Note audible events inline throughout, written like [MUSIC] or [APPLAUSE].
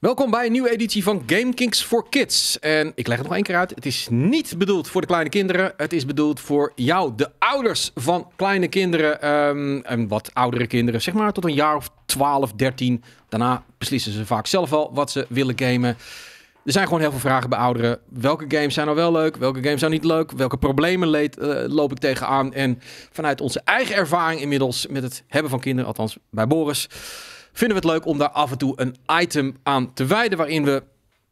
Welkom bij een nieuwe editie van Game Kings for Kids. En ik leg het nog één keer uit. Het is niet bedoeld voor de kleine kinderen. Het is bedoeld voor jou, de ouders van kleine kinderen. Ehm, en wat oudere kinderen, zeg maar tot een jaar of 12, 13. Daarna beslissen ze vaak zelf al wat ze willen gamen. Er zijn gewoon heel veel vragen bij ouderen. Welke games zijn nou wel leuk? Welke games zijn niet leuk? Welke problemen leed, eh, loop ik tegenaan? En vanuit onze eigen ervaring inmiddels met het hebben van kinderen, althans bij Boris vinden we het leuk om daar af en toe een item aan te wijden waarin we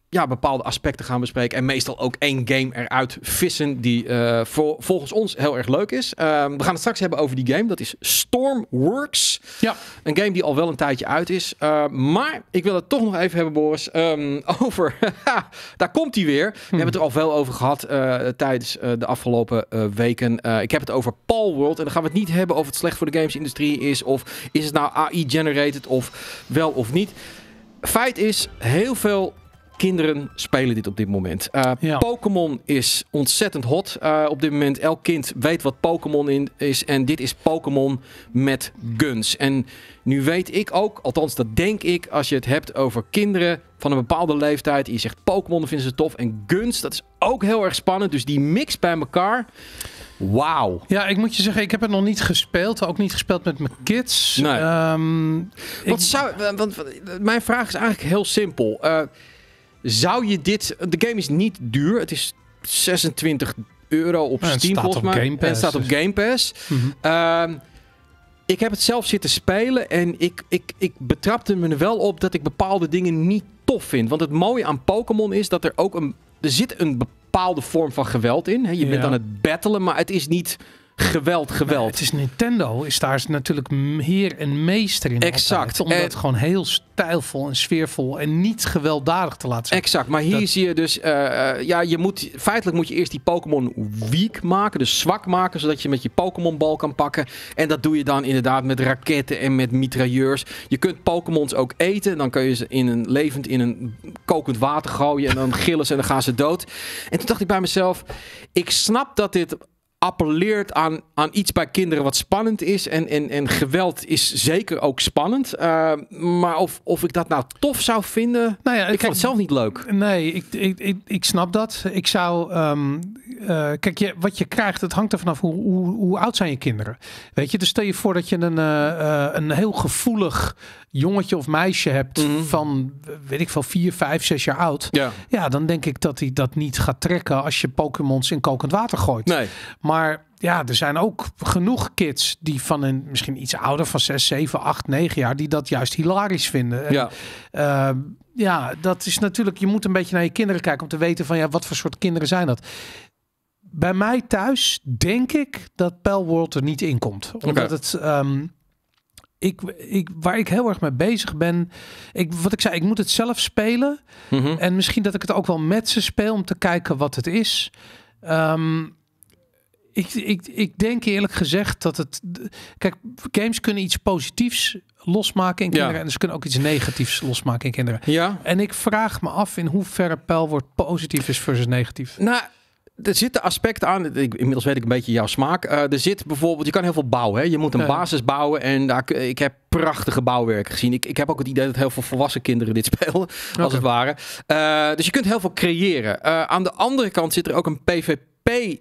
ja, bepaalde aspecten gaan bespreken. En meestal ook één game eruit vissen die eh, volgens ons heel erg leuk is. Ehm, we gaan het straks hebben over die game. Dat is Stormworks. Ja. Een game die al wel een tijdje uit is. Ehm, maar ik wil het toch nog even hebben, Boris, ehm, [LAUGHS] over... daar komt hij weer. We hebben het er al veel over gehad eh, tijdens eh, de afgelopen weken. ik heb het over Palworld. En dan gaan we het niet hebben of het slecht voor de gamesindustrie is... of is het nou AI-generated of wel of niet. Feit is, heel veel Kinderen spelen dit op dit moment. Eh, ja. Pokémon is ontzettend hot eh, op dit moment. Elk kind weet wat Pokémon in is. En dit is Pokémon met guns. En nu weet ik ook, althans dat denk ik, als je het hebt over kinderen van een bepaalde leeftijd. die zegt Pokémon vinden ze tof. En guns, dat is ook heel erg spannend. Dus die mix bij elkaar. Wauw. Ja, ik moet je zeggen, ik heb het nog niet gespeeld. Ook niet gespeeld met mijn kids. Nee. Ehm, wat zou, want, mijn vraag is eigenlijk heel simpel. Uh, zou je dit... De game is niet duur. Het is 26 euro op Steam volgens mij. En het staat op dus- Game Pass. Mhm. Ehm, ik heb het zelf zitten spelen en ik, ik, ik betrapte me er wel op dat ik bepaalde dingen niet tof vind. Want het mooie aan Pokémon is dat er ook een... Er zit een bepaalde vorm van geweld in. je bent aan het battelen, maar het is niet geweld, geweld. het is Nintendo, is daar natuurlijk heer en meester in. Exact. om het dat gewoon heel stijlvol en sfeervol en niet gewelddadig te laten zijn. Exact. Maar hier zie je dus, uh, ja, je moet, feitelijk moet je eerst die Pokémon weak maken, dus zwak maken, zodat je met je Pokémon-bal kan pakken. En dat doe je dan inderdaad met raketten en met mitrailleurs. Je kunt Pokémons ook eten, dan kun je ze in een, levend in een kokend water gooien en dan [LAUGHS] gillen ze en dan gaan ze dood. En toen dacht ik bij mezelf, ik snap dat dit appelleert aan, aan iets bij kinderen wat spannend is. En, en, en geweld is zeker ook spannend. Eh, maar of, of ik dat nou tof zou vinden. Nou ja, ik vind het zelf niet leuk. Nee, ik, ik, ik, ik snap dat. Ik zou. Ehm, eh, kijk, je, wat je krijgt, het hangt er vanaf hoe, hoe, hoe, oud zijn je kinderen. Weet je, dus stel je voor dat je een, eh, eh, een heel gevoelig jongetje of meisje hebt mhm. van, weet ik veel, 4, 5, 6 jaar oud. Ja. ja, dan denk ik dat hij dat niet gaat trekken als je Pokémons in kokend water gooit. Nee. Maar ja, er zijn ook genoeg kids die van een misschien iets ouder van 6, 7, 8, 9 jaar, die dat juist hilarisch vinden. ja. Ehm, ja, dat is natuurlijk, je moet een beetje naar je kinderen kijken om te weten van ja, wat voor soort kinderen zijn dat bij mij thuis denk ik dat World er niet in komt. Omdat het. Ehm, ik, ik, waar ik heel erg mee bezig ben. Ik, wat ik zei, ik moet het zelf spelen. Mhm. En misschien dat ik het ook wel met ze speel om te kijken wat het is. Ehm, ik, ik, ik denk eerlijk gezegd dat het. Kijk, games kunnen iets positiefs losmaken in kinderen. En ze kunnen ook iets negatiefs losmaken in kinderen. Ja. En ik vraag me af in hoeverre pijl wordt positief is versus negatief. Nou, er zitten aspecten aan. inmiddels weet ik een beetje jouw smaak. Eh, er zit bijvoorbeeld, je kan heel veel bouwen. Hè? Je moet een basis bouwen. En daar, ik heb prachtige bouwwerken gezien. Ik, ik heb ook het idee dat heel veel volwassen kinderen dit [LAUGHS] spelen, als het ware. Eh, dus je kunt heel veel creëren. Eh, aan de andere kant zit er ook een PvP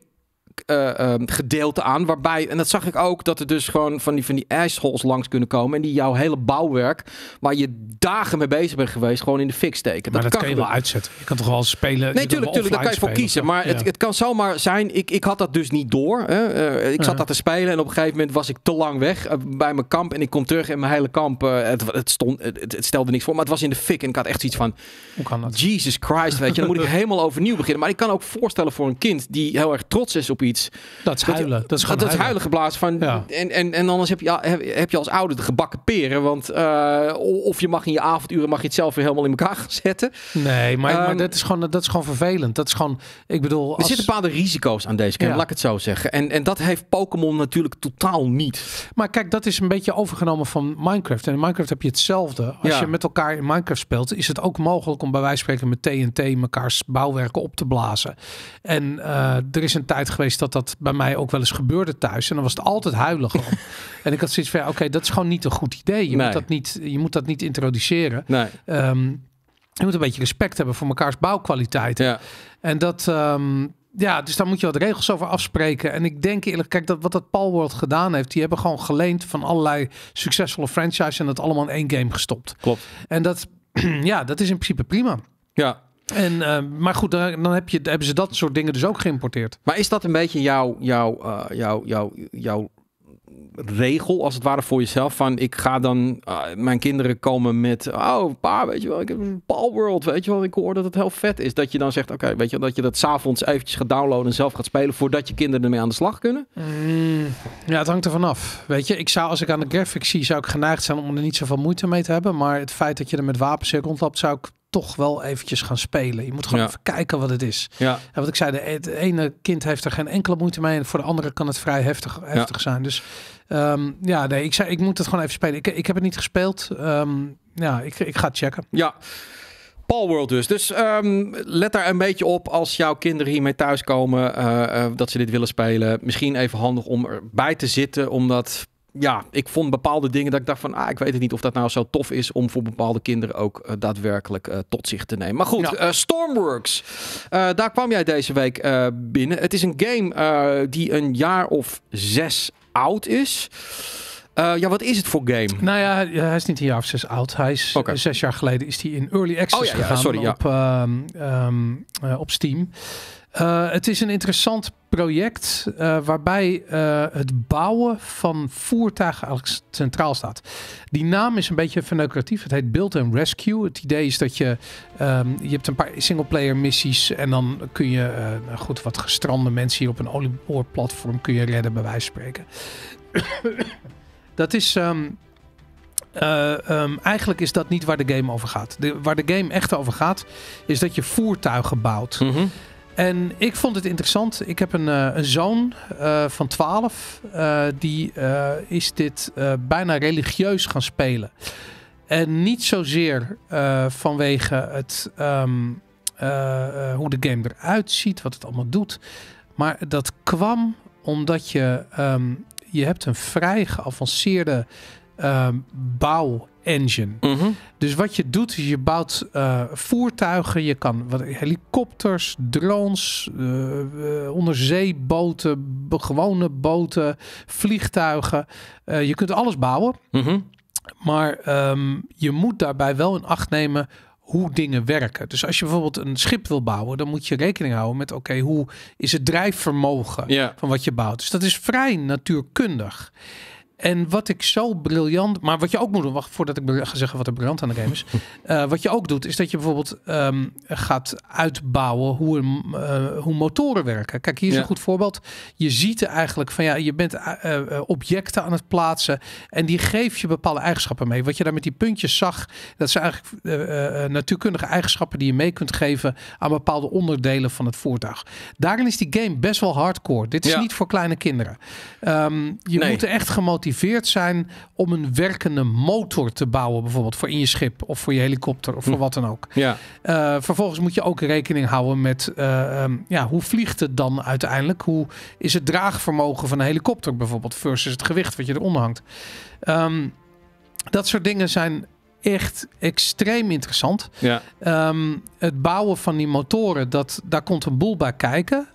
eh, ehm, gedeelte aan. Waarbij, en dat zag ik ook, dat er dus gewoon van die, van die assholes langs kunnen komen. En die jouw hele bouwwerk, waar je dagen mee bezig bent geweest, gewoon in de fik steken. Maar dat, kan je wel uitzetten. Je kan toch wel spelen. Nee, tuurlijk, tuurlijk. Daar kan je voor kiezen. Maar het, het kan zomaar zijn. Ik, ik had dat dus niet door. Hè. Eh, ik zat ja. dat te spelen en op een gegeven moment was ik te lang weg eh, bij mijn kamp. En ik kom terug en mijn hele kamp. het, het, stond, het, stelde niks voor. Maar het was in de fik. En ik had echt iets van. Hoe kan dat? Jesus Christ, weet je. Dan moet ik [LAUGHS] helemaal overnieuw beginnen. Maar ik kan ook voorstellen voor een kind die heel erg trots is op dat is huilen. Dat, dat is dat, geblazen van. Ja. En, en, en anders heb je, heb, je als ouder de gebakken peren. Want eh, of je mag in je avonduren mag je het zelf weer helemaal in elkaar [LAUGHS] zetten. Nee, maar, ehm, dat, is gewoon, dat is gewoon vervelend. Dat is gewoon. Ik bedoel. Er als... zitten bepaalde risico's aan deze game, laat ik het zo zeggen. En, en dat heeft Pokémon natuurlijk totaal niet. Maar kijk, dat is een beetje overgenomen van Minecraft. En in Minecraft heb je hetzelfde. Als je met elkaar in Minecraft speelt, is het ook mogelijk om bij wijze van spreken met TNT mekaars bouwwerken op te blazen. En eh, er is een tijd geweest is dat dat bij mij ook wel eens gebeurde thuis. En dan was het altijd huilen [LAUGHS] en ik had zoiets van, oké, dat is gewoon niet een goed idee. Je, moet, dat niet, je moet dat niet introduceren. Nee. Ehm, je moet een beetje respect hebben voor mekaars bouwkwaliteit. En dat... Ehm, ja, dus daar moet je wat regels over afspreken. En ik denk eerlijk, kijk, dat wat dat Paul World gedaan heeft, die hebben gewoon geleend van allerlei succesvolle franchise en dat allemaal in één game gestopt. Klopt. En dat, [CLEARS THROAT] ja, dat is in principe prima. Ja. En, eh, maar goed, dan, heb je, hebben ze dat soort dingen dus ook geïmporteerd. Maar is dat een beetje jouw, eh, regel, als het ware, voor jezelf? Van ik ga dan, eh, mijn kinderen komen met, oh, paar weet je wel, ik heb een Palworld, weet je wel, ik hoor dat het heel vet is. Dat je dan zegt, oké, weet je wel, dat je dat s'avonds eventjes gaat downloaden en zelf gaat spelen voordat je kinderen ermee aan de slag kunnen? Mm. ja, het hangt er vanaf. Weet je, ik zou, als ik aan de graphics zie, zou ik geneigd zijn om er niet zoveel moeite mee te hebben. Maar het feit dat je er met wapens rondloopt, zou ik toch wel eventjes gaan spelen. Je moet gewoon even kijken wat het is. Ja. wat ik zei, de, het ene kind heeft er geen enkele moeite mee. En voor de andere kan het vrij heftig, heftig zijn. Dus ehm, ja, nee, ik, zei, ik moet het gewoon even spelen. Ik, ik heb het niet gespeeld. Um, ja, ik, ik ga checken. Ja. world dus. Dus ehm, let daar een beetje op als jouw kinderen hiermee thuiskomen uh, dat ze dit willen spelen. Misschien even handig om erbij te zitten, omdat ja, ik vond bepaalde dingen dat ik dacht van, ah, ik weet het niet of dat nou zo tof is om voor bepaalde kinderen ook eh, daadwerkelijk eh, tot zich te nemen. Maar goed, eh, Stormworks, daar kwam jij deze week binnen. Het is een game die een jaar of zes oud is. ja, wat is het voor game? Nou ja, hij is niet een jaar of zes oud. Hij is zes jaar geleden is hij in early access oh gegaan op, ehm, ehm, op Steam. Eh, het is een interessant project eh, waarbij eh, het bouwen van voertuigen centraal staat. Die naam is een beetje verneukeratief. Het heet Build and Rescue. Het idee is dat je, ehm, je hebt een paar single-player missies en dan kun je nou goed wat gestrande mensen hier op een olieboorplatform kun je redden bij wijze van spreken. [COUGHS] dat is... Ehm, ehm, eigenlijk is dat niet waar de game over gaat. De, waar de game echt over gaat, is dat je voertuigen bouwt. Mm en ik vond het interessant. Ik heb een, eh, een zoon eh, van 12. Eh, die is dit bijna religieus gaan spelen. En niet zozeer vanwege het, ehm, hoe de game eruit ziet, wat het allemaal doet. Maar dat kwam omdat je, ehm, je hebt een vrij geavanceerde um, bouw engine. Mhm. Dus wat je doet, is je bouwt eh, voertuigen, je kan wat, helikopters, drones, uh, eh, eh, onderzeeboten, gewone boten, vliegtuigen. je kunt alles bouwen. Mhm. Maar ehm, je moet daarbij wel in acht nemen hoe dingen werken. Dus als je bijvoorbeeld een schip wil bouwen, dan moet je rekening houden met: oké, hoe is het drijfvermogen van wat je bouwt? Dus dat is vrij natuurkundig. En wat ik zo briljant, maar wat je ook moet doen, wacht voordat ik ga zeggen wat er briljant aan de game is. [LAUGHS] Eh, wat je ook doet, is dat je bijvoorbeeld ehm, gaat uitbouwen hoe, eh, hoe motoren werken. Kijk, hier is een goed voorbeeld. Je ziet er eigenlijk van ja, je bent eh, objecten aan het plaatsen en die geef je bepaalde eigenschappen mee. Wat je daar met die puntjes zag, dat zijn eigenlijk natuurkundige eigenschappen die je mee kunt geven aan bepaalde onderdelen van het voertuig. Daarin is die game best wel hardcore. Dit is niet voor kleine kinderen. Ehm, je moet er echt gemotiveerd gemotiveerd zijn om een werkende motor te bouwen, bijvoorbeeld voor in je schip of voor je helikopter of voor hm. wat dan ook. Ja. Eh, vervolgens moet je ook rekening houden met eh, ehm, ja, hoe vliegt het dan uiteindelijk? Hoe is het draagvermogen van een helikopter bijvoorbeeld versus het gewicht wat je eronder hangt? Ehm, dat soort dingen zijn echt extreem interessant. Ja. Ehm, het bouwen van die motoren, dat, daar komt een boel bij kijken.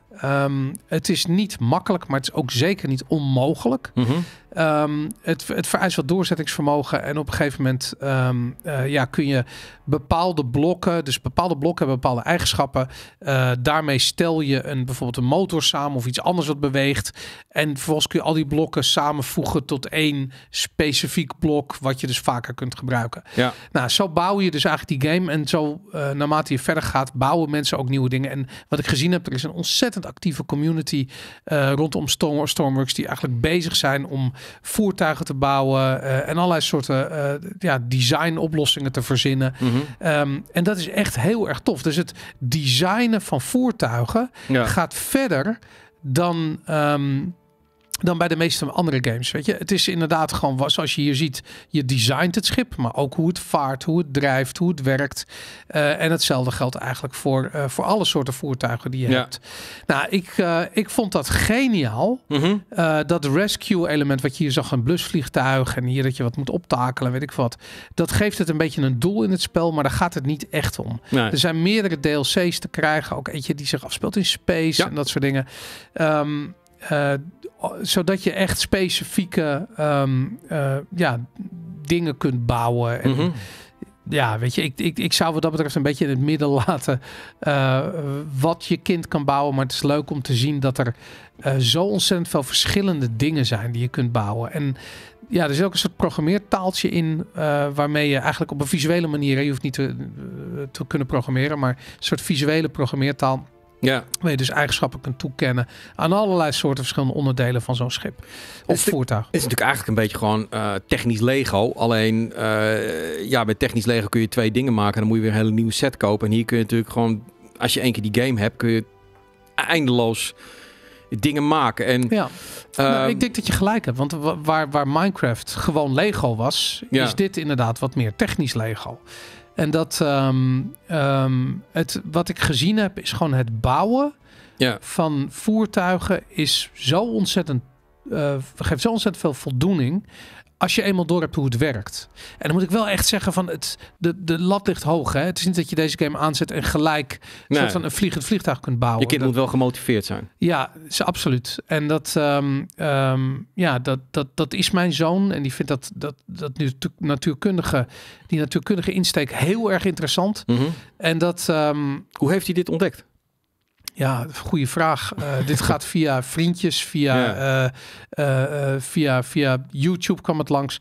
het is niet makkelijk, maar het is ook zeker niet onmogelijk. Mhm. Ehm, het, het, vereist wat doorzettingsvermogen. En op een gegeven moment ehm, eh, ja, kun je bepaalde blokken, dus bepaalde blokken hebben bepaalde eigenschappen. Eh, daarmee stel je een, bijvoorbeeld een motor samen of iets anders wat beweegt. En vervolgens kun je al die blokken samenvoegen tot één specifiek blok, wat je dus vaker kunt gebruiken. Ja. Nou, zo bouw je dus eigenlijk die game. En zo, eh, naarmate je verder gaat, bouwen mensen ook nieuwe dingen. En wat ik gezien heb, er is een ontzettend actieve community rondom Stormworks die eigenlijk bezig zijn om voertuigen te bouwen eh, en allerlei soorten eh, ja, design oplossingen te verzinnen. Mhm. Ehm, en dat is echt heel erg tof. Dus het designen van voertuigen gaat verder dan ehm, dan bij de meeste andere games. Weet je, het is inderdaad gewoon zoals je hier ziet: je designt het schip, maar ook hoe het vaart, hoe het drijft, hoe het werkt. Eh, en hetzelfde geldt eigenlijk voor, eh, voor alle soorten voertuigen die je hebt. Nou, ik, eh, ik vond dat geniaal. Mhm. dat rescue-element wat je hier zag: een blusvliegtuig en hier dat je wat moet optakelen, weet ik wat. Dat geeft het een beetje een doel in het spel, maar daar gaat het niet echt om. Er zijn meerdere DLC's te krijgen, ook eentje die zich afspeelt in space en dat soort dingen. Um, zodat je echt specifieke ehm, eh, ja, dingen kunt bouwen. En, mhm. Ja, weet je, ik, ik, ik zou wat dat betreft een beetje in het midden [LAUGHS] laten eh, wat je kind kan bouwen. Maar het is leuk om te zien dat er eh, zo ontzettend veel verschillende dingen zijn die je kunt bouwen. En ja, er is ook een soort programmeertaaltje in waarmee je eigenlijk op een visuele manier, je hoeft niet te, te kunnen programmeren, maar een soort visuele programmeertaal ja. Waar je dus eigenschappen kunt toekennen aan allerlei soorten verschillende onderdelen van zo'n schip of voertuig. Het is natuurlijk eigenlijk een beetje gewoon eh, technisch Lego. Alleen uh, ja, met technisch Lego kun je twee dingen maken. Dan moet je weer een hele nieuwe set kopen. En hier kun je natuurlijk gewoon, als je één keer die game hebt, kun je eindeloos dingen maken. En, ja. Nou, ehm, ik denk dat je gelijk hebt. Want waar, waar Minecraft gewoon Lego was, ja. is dit inderdaad wat meer technisch Lego. En dat ehm, ehm, het, wat ik gezien heb, is gewoon het bouwen ja. van voertuigen is zo ontzettend. Eh, geeft zo ontzettend veel voldoening als je eenmaal door hebt hoe het werkt. En dan moet ik wel echt zeggen van het, de, de lat ligt hoog. Hè? Het is niet dat je deze game aanzet en gelijk een van een vliegend vliegtuig kunt bouwen. Je kind moet wel gemotiveerd zijn. Ja, absoluut. En dat, ehm, ehm, ja, dat, dat, dat is mijn zoon. En die vindt dat, dat, dat natuurkundige, die natuurkundige insteek heel erg interessant. Mhm. En dat. Ehm, hoe heeft hij dit ontdekt? Ja, goede vraag. Eh, [LAUGHS] dit gaat via vriendjes, via, eh, eh, via, via YouTube kwam het langs.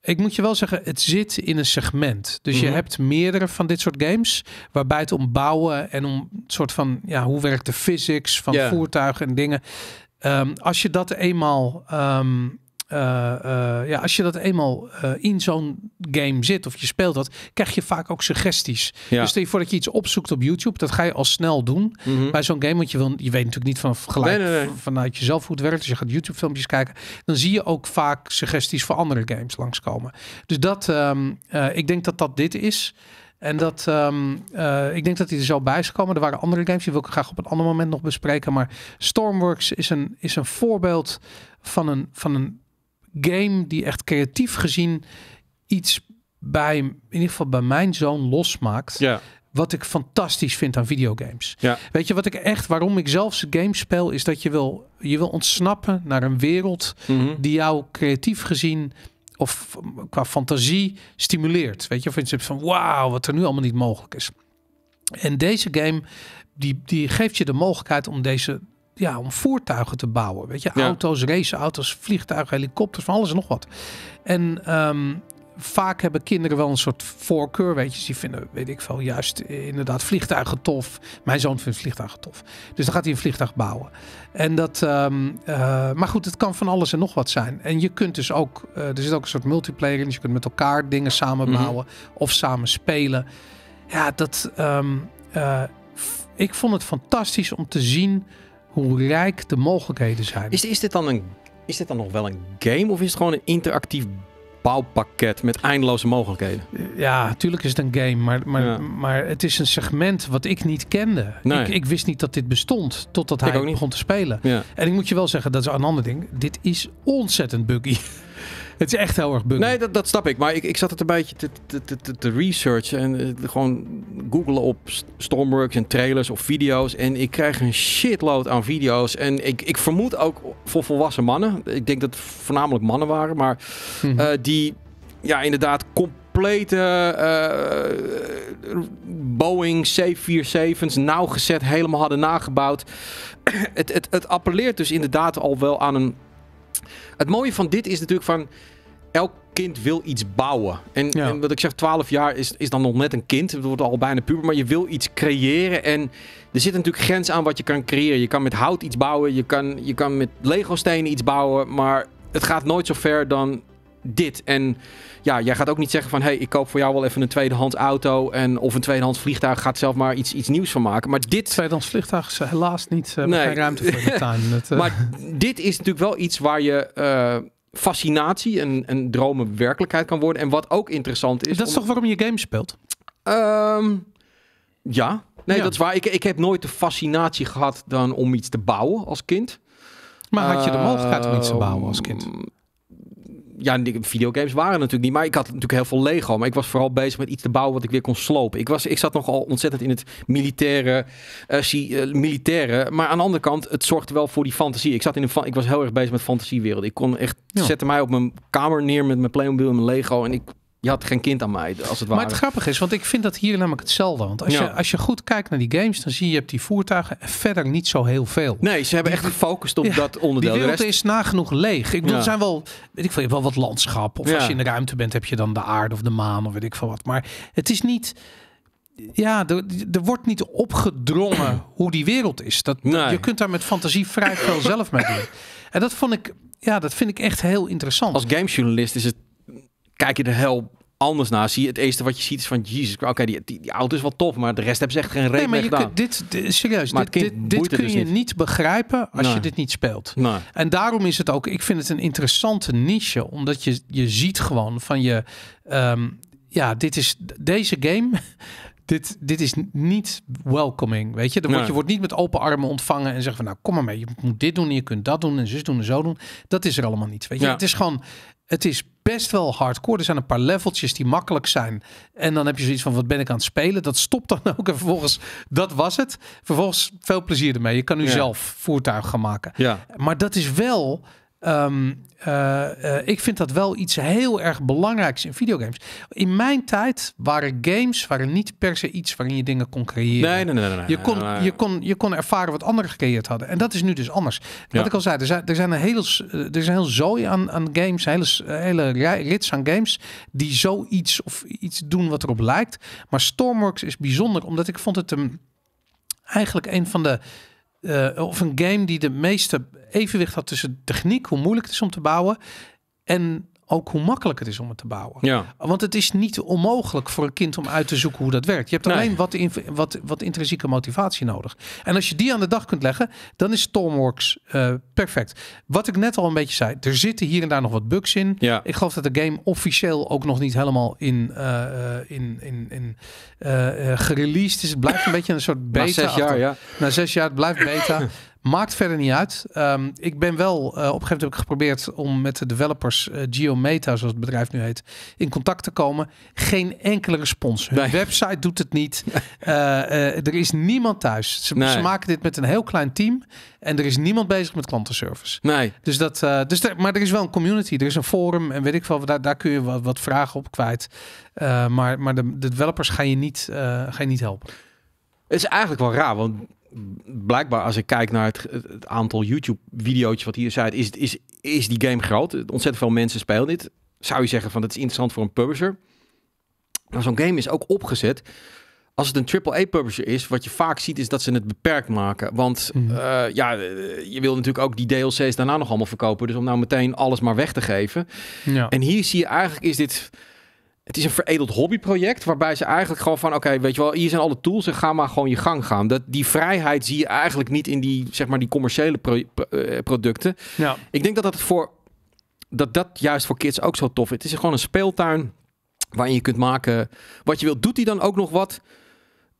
Ik moet je wel zeggen, het zit in een segment. Dus je mhm. hebt meerdere van dit soort games. Waarbij het om bouwen en om een soort van ja, hoe werkt de physics van voertuigen en dingen. Ehm, als je dat eenmaal ehm, eh, eh, ja, als je dat eenmaal eh, in zo'n game zit of je speelt dat, krijg je vaak ook suggesties. Ja. Dus stel je voor dat je iets opzoekt op YouTube, dat ga je al snel doen mhm. bij zo'n game. Want je, wil, je weet natuurlijk niet van gelijk vanuit jezelf hoe het werkt. Dus je gaat YouTube filmpjes kijken. Dan zie je ook vaak suggesties voor andere games langskomen. Dus dat, ehm, ik denk dat dat dit is. En dat, ehm, ik denk dat hij er zo bij is gekomen. Er waren andere games, die wil ik graag op een ander moment nog bespreken. Maar Stormworks is een, is een voorbeeld van een, van een game die echt creatief gezien iets bij, in ieder geval bij mijn zoon losmaakt. Ja. Wat ik fantastisch vind aan videogames. Ja. Weet je wat ik echt, waarom ik zelfs games speel, is dat je wil, je wil ontsnappen naar een wereld mhm. die jou creatief gezien of qua fantasie stimuleert. Weet je, of je van wauw, wat er nu allemaal niet mogelijk is. En deze game, die, die geeft je de mogelijkheid om deze ja, om voertuigen te bouwen. Weet je, auto's, raceauto's, vliegtuigen, helikopters, van alles en nog wat. En ehm, vaak hebben kinderen wel een soort voorkeur. Weet je, die vinden, weet ik veel, juist inderdaad vliegtuigen tof. Mijn zoon vindt vliegtuigen tof. Dus dan gaat hij een vliegtuig bouwen. En dat, ehm, eh, maar goed, het kan van alles en nog wat zijn. En je kunt dus ook, eh, er zit ook een soort multiplayer in. Dus je kunt met elkaar dingen samen bouwen mhm. of samen spelen. Ja, dat, ehm, eh, ik vond het fantastisch om te zien hoe rijk de mogelijkheden zijn. Is, is, dit dan een, is dit dan nog wel een game of is het gewoon een interactief bouwpakket met eindeloze mogelijkheden? Ja, natuurlijk is het een game, maar, maar, maar het is een segment wat ik niet kende. Ik, ik, wist niet dat dit bestond totdat hij begon te spelen. En ik moet je wel zeggen, dat is een ander ding. Dit is ontzettend buggy. Het is echt heel erg buggy. Nee, dat, dat snap ik. Maar ik, ik zat het een beetje te, te, te, te researchen en eh, gewoon googelen op Stormworks en trailers of video's. En ik krijg een shitload aan video's. En ik, ik vermoed ook voor volwassen mannen. Ik denk dat het voornamelijk mannen waren. Maar mhm. eh, die ja, inderdaad complete uh, Boeing C-47's nauwgezet helemaal hadden nagebouwd. [CLEARS THROAT] het, het, het appelleert dus inderdaad al wel aan een het mooie van dit is natuurlijk van elk kind wil iets bouwen. En, en, wat ik zeg, 12 jaar is, is dan nog net een kind. Het wordt al bijna puber, maar je wil iets creëren. En er zit natuurlijk grens aan wat je kan creëren. Je kan met hout iets bouwen, je kan, je kan met lego iets bouwen. Maar het gaat nooit zo ver dan dit. En ja, jij gaat ook niet zeggen van... hé, hey, ik koop voor jou wel even een tweedehands auto... En, of een tweedehands vliegtuig, gaat zelf maar iets, iets nieuws van maken. Maar dit... Tweedehands vliegtuig is helaas niet... Uh, ruimte voor de [LAUGHS] tuin. Eh, maar dit is natuurlijk wel iets waar je... Eh, fascinatie en, en dromen werkelijkheid kan worden. En wat ook interessant is... Dat is toch waarom je games speelt? Ehm, ja. Nee, dat is waar. Ik, ik heb nooit de fascinatie gehad dan om iets te bouwen als kind. Maar had je de mogelijkheid om iets te ehm, bouwen als kind? ja, videogames waren natuurlijk niet. Maar ik had natuurlijk heel veel Lego. Maar ik was vooral bezig met iets te bouwen wat ik weer kon slopen. Ik, was, ik zat nogal ontzettend in het militaire. Eh, eh, militaire. Maar aan de andere kant, het zorgde wel voor die fantasie. Ik, zat in een, ik was heel erg bezig met fantasiewereld. Ik kon echt, ja. zette mij op mijn kamer neer met mijn Playmobil en mijn Lego. En ik je had geen kind aan mij, als het ware. Maar het grappige is, want ik vind dat hier namelijk hetzelfde. Want als, je, als je goed kijkt naar die games, dan zie je, je hebt die voertuigen verder niet zo heel veel. Nee, ze hebben echt gefocust op dat onderdeel. Die wereld de rest... is nagenoeg leeg. Ik bedoel, er zijn wel, weet ik veel, je wel wat landschap. Of als je in de ruimte bent, heb je dan de aarde of de maan of weet ik veel wat. Maar het is niet... Ja, er, wordt niet opgedrongen [CLEARS THROAT] hoe die wereld is. Dat, Je kunt daar met fantasie vrij veel [CLEARS THROAT] zelf mee doen. En dat vond ik, ja, dat vind ik echt heel interessant. Als gamesjournalist is het kijk je er heel anders naar. Zie je het eerste wat je ziet is van Jezus. Oké, die, die, auto is wel tof, maar de rest heb ze echt geen reden nee, maar je dit, serieus, maar dit, dit, dit kun dus je niet. begrijpen als je dit niet speelt. En daarom is het ook, ik vind het een interessante niche, omdat je, je ziet gewoon van je, ehm, ja, dit is deze game. [LAUGHS] Dit, dit is niet welcoming, weet je. Dan word, Je wordt niet met open armen ontvangen en zeggen van... nou, kom maar mee, je moet dit doen en je kunt dat doen en zus doen en zo doen. Dat is er allemaal niet, weet je. Het is gewoon, het is best wel hardcore. Er zijn een paar leveltjes die makkelijk zijn. En dan heb je zoiets van, wat ben ik aan het spelen? Dat stopt dan ook. En vervolgens, dat was het. Vervolgens, veel plezier ermee. Je kan nu zelf voertuig gaan maken. Ja. Maar dat is wel Ehm, eh, eh, ik vind dat wel iets heel erg belangrijks in videogames. In mijn tijd waren games waren niet per se iets waarin je dingen kon creëren. Nee, nee, nee. je, kon, Je, kon, je kon ervaren wat anderen gecreëerd hadden. En dat is nu dus anders. Wat ik al zei, er zijn, er zijn een hele, eh, er zijn heel zooi aan, aan games, hele, hele rits aan games, die zoiets of iets doen wat erop lijkt. Maar Stormworks is bijzonder, omdat ik vond het een eigenlijk een van de eh, of een game die de meeste evenwicht had tussen techniek, hoe moeilijk het is om te bouwen, en ook hoe makkelijk het is om het te bouwen. Ja. Want het is niet onmogelijk voor een kind om uit te zoeken hoe dat werkt. Je hebt alleen wat, in, wat, wat intrinsieke motivatie nodig. En als je die aan de dag kunt leggen, dan is Stormworks eh, perfect. Wat ik net al een beetje zei, er zitten hier en daar nog wat bugs in. Ja. Ik geloof dat de game officieel ook nog niet helemaal in, uh, in, in, in uh, gereleased is. Het blijft een beetje een soort [LAUGHS] beta. Na zes jaar, ja. Na zes jaar, het blijft beta. [LAUGHS] Maakt verder niet uit. Ehm, ik ben wel, uh, op gegeven heb ik geprobeerd om met de developers uh, Geometa, zoals het bedrijf nu heet, in contact te komen. Geen enkele respons. Hun website doet het niet. [LAUGHS] Eh, er is niemand thuis. Ze, ze, maken dit met een heel klein team en er is niemand bezig met klantenservice. Nee. Dus dat, dus maar er is wel een community, er is een forum en weet ik veel, daar, daar kun je wat, vragen op kwijt. maar maar de, developers gaan je niet, ga je niet helpen. Het is eigenlijk wel raar, want blijkbaar, als ik kijk naar het, aantal YouTube-video's wat hier zijn, is, is, is die game groot. Ontzettend veel mensen spelen dit. Zou je zeggen van dat is interessant voor een publisher. Maar nou, zo'n game is ook opgezet. Als het een AAA-publisher is, wat je vaak ziet, is dat ze het beperkt maken. Want mhm. eh, ja, eh, je wil natuurlijk ook die DLC's daarna nog allemaal verkopen. Dus om nou meteen alles maar weg te geven. Ja. En hier zie je eigenlijk is dit het is een veredeld hobbyproject waarbij ze eigenlijk gewoon van oké, weet je wel, hier zijn alle tools en ga maar gewoon je gang gaan. Dat, die vrijheid zie je eigenlijk niet in die, zeg maar, die commerciële eh, producten. Ja. Ik denk dat dat, het voor, dat dat juist voor kids ook zo tof is. Het is gewoon een speeltuin waarin je kunt maken wat je wilt. Doet hij dan ook nog wat?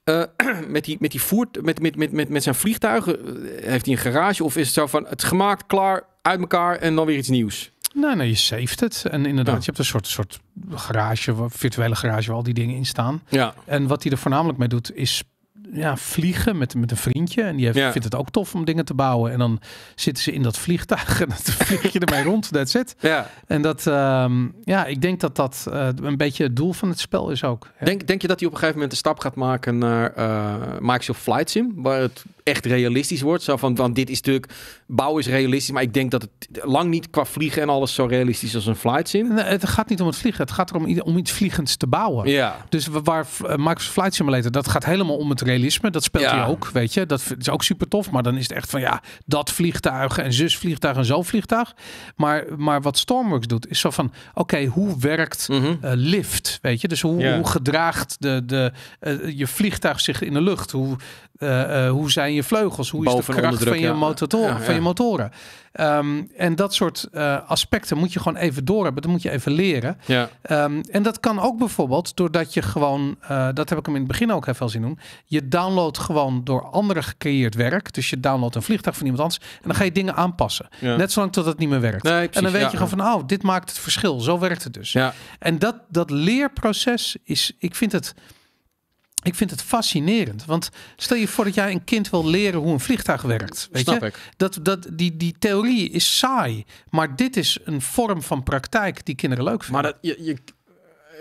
Eh, [CLEARS THROAT] met, die, met, die voert, met, met, met, met, met zijn vliegtuigen eh, heeft hij een garage of is het zo van het gemaakt, klaar, uit elkaar en dan weer iets nieuws? Nee, nee, je saved het. En inderdaad, je hebt een soort, soort garage, virtuele garage, waar al die dingen in staan. Ja. En wat hij er voornamelijk mee doet, is ja, vliegen met, met een vriendje. En die heeft, vindt het ook tof om dingen te bouwen. En dan zitten ze in dat vliegtuig [LAUGHS] en dan vlieg je ermee [LAUGHS] rond. dat it. Ja. En dat, ehm, ja, ik denk dat dat eh, een beetje het doel van het spel is ook. Denk, denk je dat hij op een gegeven moment de stap gaat maken naar uh, eh, Microsoft Flight Sim? Waar het echt realistisch wordt. Zo van, want dit is natuurlijk, bouw is realistisch, maar ik denk dat het lang niet qua vliegen en alles zo realistisch als een flight sim. Nee, het gaat niet om het vliegen, het gaat erom om iets vliegends te bouwen. Ja. Dus waar eh, Max Flight Simulator, dat gaat helemaal om het realisme. Dat speelt je hij ook, weet je. Dat is ook super tof, maar dan is het echt van ja, dat vliegtuig en zus vliegtuig en zo vliegtuig. Maar, maar wat Stormworks doet, is zo van oké, hoe werkt eh, mhm. lift, weet je. Dus hoe, gedraagt de, de, eh, je vliegtuig zich in de lucht? Hoe, hoe zijn je vleugels? Hoe Boven is de kracht van, je motor, ja, van je motoren? Ehm, en dat soort eh, aspecten moet je gewoon even doorhebben. Dat moet je even leren. Ja. Ehm, en dat kan ook bijvoorbeeld doordat je gewoon, eh, dat heb ik hem in het begin ook even al zien doen. Je downloadt gewoon door anderen gecreëerd werk. Dus je downloadt een vliegtuig van iemand anders. En dan ga je dingen aanpassen. Net zolang tot het niet meer werkt. en dan weet je gewoon van, oh, dit maakt het verschil. Zo werkt het dus. En dat, dat leerproces is, ik vind het ik vind het fascinerend. Want stel je voor dat jij een kind wil leren hoe een vliegtuig werkt. Weet Snap je? Ik. Dat, dat, die, die theorie is saai. Maar dit is een vorm van praktijk die kinderen leuk vinden. Maar dat, je, je,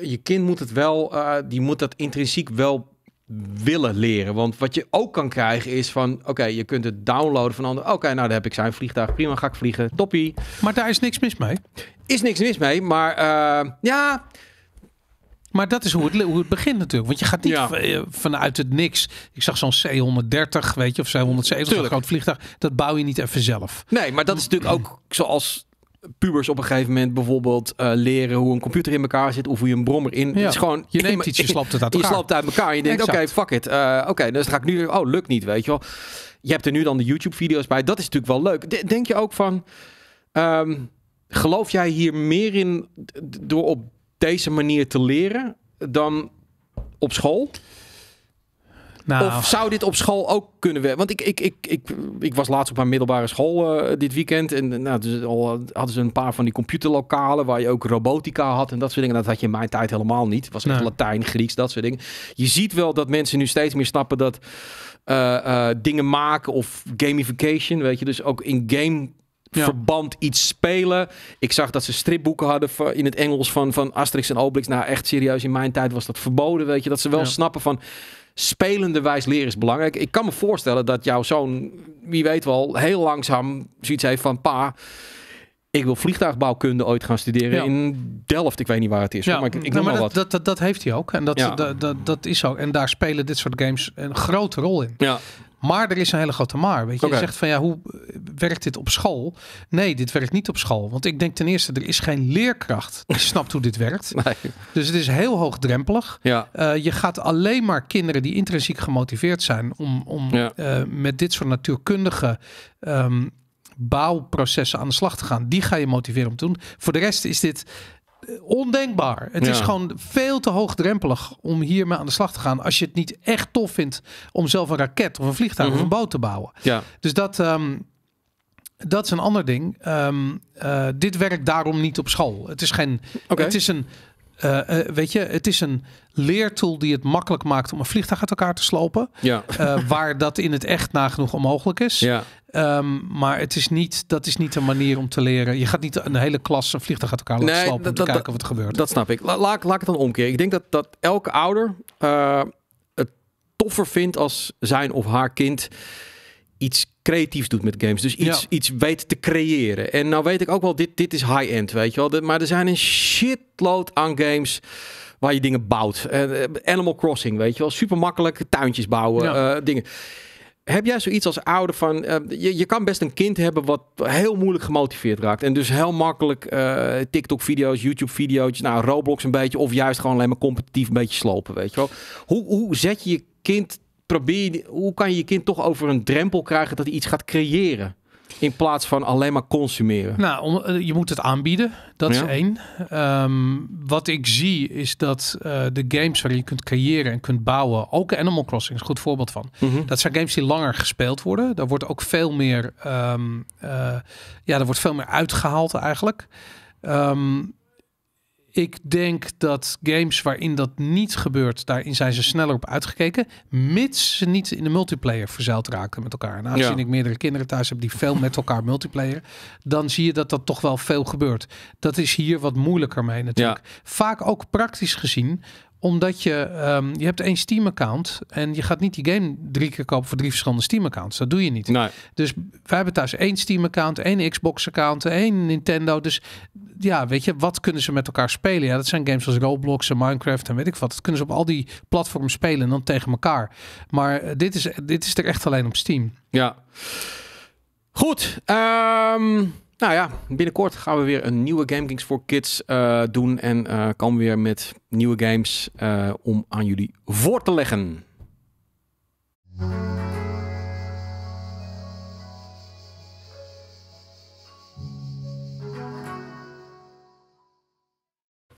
je kind moet het wel, eh, die moet dat intrinsiek wel willen leren. Want wat je ook kan krijgen is van... oké, je kunt het downloaden van anderen. Oké, nou daar heb ik zijn vliegtuig. Prima, ga ik vliegen. Toppie. Maar daar is niks mis mee. Is niks mis mee, maar eh, ja... Maar dat is hoe het, hoe het begint natuurlijk. Want je gaat niet eh, vanuit het niks. Ik zag zo'n C-130, weet je, of C-170, een groot vliegtuig. Dat bouw je niet even zelf. Nee, maar dat is natuurlijk ook zoals pubers op een gegeven moment bijvoorbeeld eh, leren hoe een computer in elkaar zit of hoe je een brommer in. Ja. Is gewoon, je neemt iets, je slapt het uit [LAUGHS] elkaar. Je slapt uit elkaar en je denkt, oké, fuck it. Eh, oké, okay, dus ga ik nu... Oh, lukt niet, weet je wel. Je hebt er nu dan de YouTube-video's bij. Dat is natuurlijk wel leuk. Denk je ook van... Ehm, geloof jij hier meer in door op deze manier te leren dan op school? Nou. Of zou dit op school ook kunnen werken? Want ik, ik, ik, ik, ik was laatst op mijn middelbare school eh, dit weekend. En eh, nou, dus al eh, hadden ze een paar van die computerlokalen waar je ook robotica had en dat soort dingen. Dat had je in mijn tijd helemaal niet. Het was echt Latijn, Grieks, dat soort dingen. Je ziet wel dat mensen nu steeds meer snappen dat dingen maken of gamification, weet je, dus ook in game verband iets spelen. Ik zag dat ze stripboeken hadden in het Engels van, van Asterix en Obelix. Nou, echt serieus, in mijn tijd was dat verboden, weet je. Dat ze wel snappen van spelende wijs leren is belangrijk. Ik kan me voorstellen dat jouw zoon, wie weet wel, heel langzaam zoiets heeft van pa. Ik wil vliegtuigbouwkunde ooit gaan studeren in Delft. Ik weet niet waar het is. Ja. Maar ik, ik nou, maar wat. Dat, dat, dat, heeft hij ook. En dat, ja. dat, dat, is ook. En daar spelen dit soort games een grote rol in. Ja. Maar er is een hele grote maar. Weet je, je zegt van ja, hoe eh, werkt dit op school? Nee, dit werkt niet op school. Want ik denk ten eerste, er is geen leerkracht die [LAUGHS] snapt hoe dit werkt. Dus het is heel hoogdrempelig. Eh, je gaat alleen maar kinderen die intrinsiek gemotiveerd zijn om, om eh, met dit soort natuurkundige ehm, bouwprocessen aan de slag te gaan. Die ga je motiveren om te doen. Voor de rest is dit ondenkbaar. Het is gewoon veel te hoogdrempelig om hiermee aan de slag te gaan. Als je het niet echt tof vindt om zelf een raket of een vliegtuig of een mhm. boot te bouwen. Ja. Dus dat, ehm, dat is een ander ding. Ehm, eh, dit werkt daarom niet op school. Het is geen. Het is een eh, eh, weet je, het is een leertool die het makkelijk maakt om een vliegtuig uit elkaar te slopen. Ja. Eh, waar dat in het echt nagenoeg onmogelijk is. Ja. Ehm, maar het is niet, dat is niet een manier om te leren. Je gaat niet een hele klas een vliegtuig uit elkaar laten slopen om te kijken wat er gebeurt. Dat snap ik. laat, laat het dan omkeer. Ik denk dat, dat elke ouder het toffer vindt als zijn of haar kind iets creatiefs doet met games. Dus iets, iets weet te creëren. En nou weet ik ook wel, dit, dit is high-end, weet je wel. De, maar er zijn een shitload aan games waar je dingen bouwt. Eh, eh, Animal Crossing, weet je wel. Super makkelijk tuintjes bouwen, eh, dingen. Heb jij zoiets als ouder van... je, je kan best een kind hebben wat heel moeilijk gemotiveerd raakt. En dus heel makkelijk TikTok-video's, YouTube-video's... Nou, Roblox een beetje. Of juist gewoon alleen maar competitief een beetje slopen, weet je wel. Hoe, hoe zet je je kind probeer, hoe kan je je kind toch over een drempel krijgen dat hij iets gaat creëren? In plaats van alleen maar consumeren. Nou, om, eh, je moet het aanbieden. Dat is één. Ehm, wat ik zie is dat eh, de games waar je kunt creëren en kunt bouwen. Ook Animal Crossing is een goed voorbeeld van. Mhm. Dat zijn games die langer gespeeld worden. Daar wordt ook veel meer. Ehm, eh, ja, daar wordt veel meer uitgehaald eigenlijk. Ehm, ik denk dat games waarin dat niet gebeurt, daarin zijn ze sneller op uitgekeken. Mits ze niet in de multiplayer verzeild raken met elkaar. En nou, aangezien ja. ik meerdere kinderen thuis heb die veel met elkaar multiplayer, dan zie je dat dat toch wel veel gebeurt. Dat is hier wat moeilijker mee natuurlijk. Vaak ook praktisch gezien, omdat je, um, je hebt één Steam-account en je gaat niet die game drie keer kopen voor drie verschillende Steam-accounts. Dat doe je niet. Dus wij hebben thuis één Steam-account, één Xbox-account, één Nintendo. Dus ja, weet je, wat kunnen ze met elkaar spelen? Ja, dat zijn games als Roblox en Minecraft en weet ik wat. Dat kunnen ze op al die platforms spelen en dan tegen elkaar. Maar eh, dit, is, dit is er echt alleen op Steam. Ja. Goed. Ehm, nou ja, binnenkort gaan we weer een nieuwe Game Kings Kids eh, doen. En uh, eh, komen weer met nieuwe games eh, om aan jullie voor te leggen.